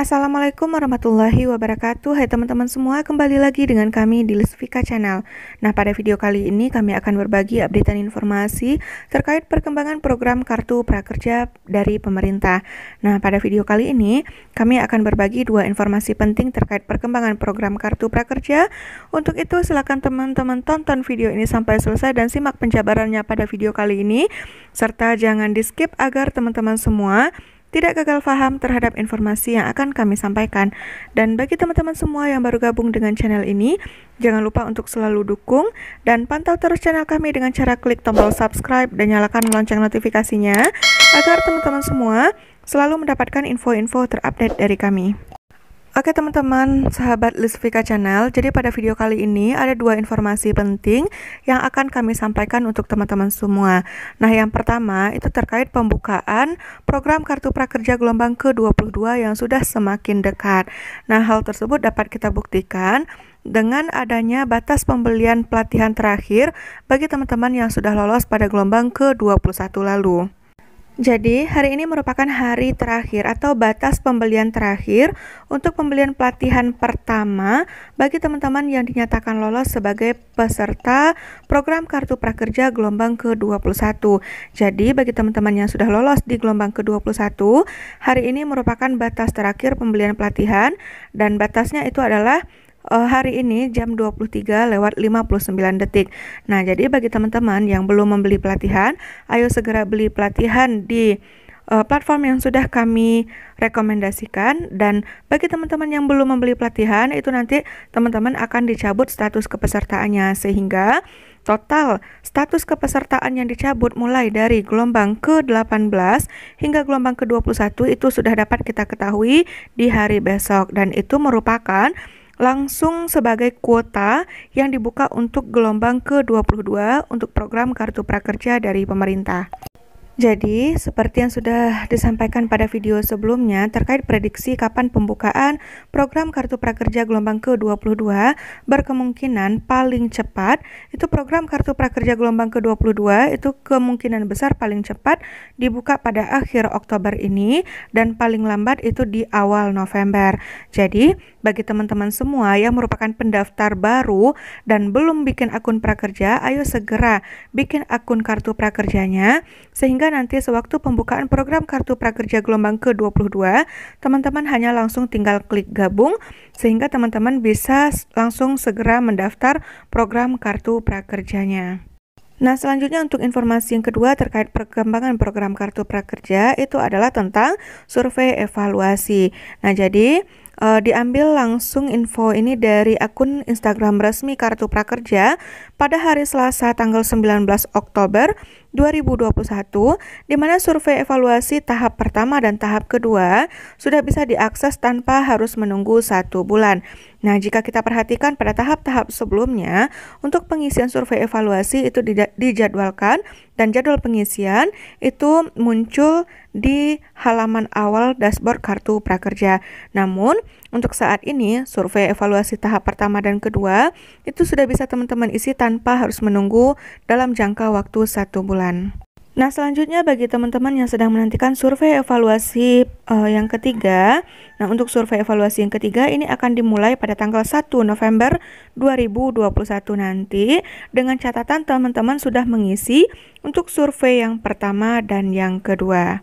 Assalamualaikum warahmatullahi wabarakatuh Hai teman-teman semua, kembali lagi dengan kami di Lesvika Channel Nah pada video kali ini kami akan berbagi updatean informasi terkait perkembangan program Kartu Prakerja dari pemerintah Nah pada video kali ini kami akan berbagi dua informasi penting terkait perkembangan program Kartu Prakerja Untuk itu silakan teman-teman tonton video ini sampai selesai dan simak penjabarannya pada video kali ini Serta jangan di skip agar teman-teman semua tidak gagal paham terhadap informasi yang akan kami sampaikan. Dan bagi teman-teman semua yang baru gabung dengan channel ini, jangan lupa untuk selalu dukung dan pantau terus channel kami dengan cara klik tombol subscribe dan nyalakan lonceng notifikasinya agar teman-teman semua selalu mendapatkan info-info terupdate dari kami. Oke teman-teman, sahabat Lisvika Channel, jadi pada video kali ini ada dua informasi penting yang akan kami sampaikan untuk teman-teman semua. Nah yang pertama itu terkait pembukaan program Kartu Prakerja Gelombang ke-22 yang sudah semakin dekat. Nah hal tersebut dapat kita buktikan dengan adanya batas pembelian pelatihan terakhir bagi teman-teman yang sudah lolos pada gelombang ke-21 lalu. Jadi, hari ini merupakan hari terakhir atau batas pembelian terakhir untuk pembelian pelatihan pertama bagi teman-teman yang dinyatakan lolos sebagai peserta program Kartu Prakerja gelombang ke-21. Jadi, bagi teman-teman yang sudah lolos di gelombang ke-21, hari ini merupakan batas terakhir pembelian pelatihan dan batasnya itu adalah uh, hari ini jam 23 lewat 59 detik. Nah, jadi bagi teman-teman yang belum membeli pelatihan, ayo segera beli pelatihan di uh, platform yang sudah kami rekomendasikan dan bagi teman-teman yang belum membeli pelatihan itu nanti teman-teman akan dicabut status kepesertaannya sehingga total status kepesertaan yang dicabut mulai dari gelombang ke-18 hingga gelombang ke-21 itu sudah dapat kita ketahui di hari besok dan itu merupakan langsung sebagai kuota yang dibuka untuk gelombang ke-22 untuk program Kartu Prakerja dari pemerintah. Jadi, seperti yang sudah disampaikan pada video sebelumnya terkait prediksi kapan pembukaan program Kartu Prakerja gelombang ke-22 berkemungkinan paling cepat itu program Kartu Prakerja gelombang ke-22 itu kemungkinan besar paling cepat dibuka pada akhir Oktober ini dan paling lambat itu di awal November. Jadi, bagi teman-teman semua yang merupakan pendaftar baru dan belum bikin akun prakerja, ayo segera bikin akun Kartu Prakerjanya sehingga nanti sewaktu pembukaan program Kartu Prakerja Gelombang ke-22, teman-teman hanya langsung tinggal klik gabung sehingga teman-teman bisa langsung segera mendaftar program Kartu Prakerjanya. Nah, selanjutnya untuk informasi yang kedua terkait perkembangan program kartu prakerja itu adalah tentang survei evaluasi. Nah, jadi uh, diambil langsung info ini dari akun Instagram resmi Kartu Prakerja pada hari Selasa tanggal 19 Oktober 2021, di mana survei evaluasi tahap pertama dan tahap kedua sudah bisa diakses tanpa harus menunggu satu bulan. Nah, jika kita perhatikan pada tahap-tahap sebelumnya, untuk pengisian survei evaluasi itu dijadwalkan dan jadwal pengisian itu muncul di halaman awal dashboard kartu prakerja. Namun, untuk saat ini, survei evaluasi tahap pertama dan kedua itu sudah bisa teman-teman isi tanpa harus menunggu dalam jangka waktu satu bulan. Nah, selanjutnya bagi teman-teman yang sedang menantikan survei evaluasi uh, yang ketiga, nah untuk survei evaluasi yang ketiga ini akan dimulai pada tanggal 1 November 2021 nanti dengan catatan teman-teman sudah mengisi untuk survei yang pertama dan yang kedua.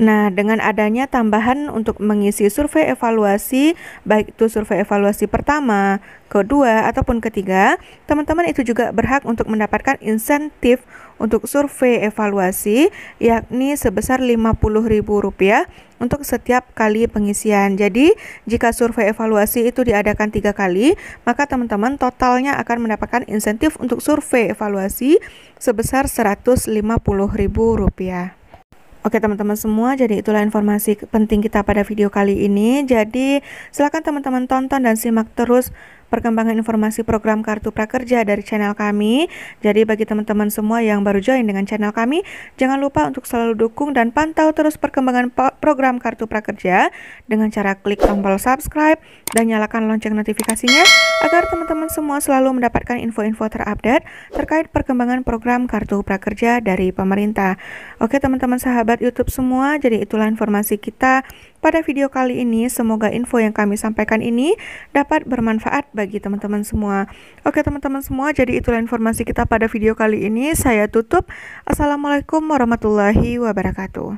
Nah, dengan adanya tambahan untuk mengisi survei evaluasi, baik itu survei evaluasi pertama, kedua, ataupun ketiga, teman-teman itu juga berhak untuk mendapatkan insentif untuk survei evaluasi, yakni sebesar Rp50.000 untuk setiap kali pengisian. Jadi, jika survei evaluasi itu diadakan tiga kali, maka teman-teman totalnya akan mendapatkan insentif untuk survei evaluasi sebesar Rp150.000. Oke teman-teman semua, jadi itulah informasi penting kita pada video kali ini. Jadi silakan teman-teman tonton dan simak terus perkembangan informasi program Kartu Prakerja dari channel kami. Jadi bagi teman-teman semua yang baru join dengan channel kami, jangan lupa untuk selalu dukung dan pantau terus perkembangan program Kartu Prakerja dengan cara klik tombol subscribe dan nyalakan lonceng notifikasinya agar teman-teman semua selalu mendapatkan info-info terupdate terkait perkembangan program Kartu Prakerja dari pemerintah. Oke teman-teman sahabat YouTube semua, jadi itulah informasi kita pada video kali ini, semoga info yang kami sampaikan ini dapat bermanfaat bagi teman-teman semua. Oke teman-teman semua, jadi itulah informasi kita pada video kali ini. Saya tutup. Assalamualaikum warahmatullahi wabarakatuh.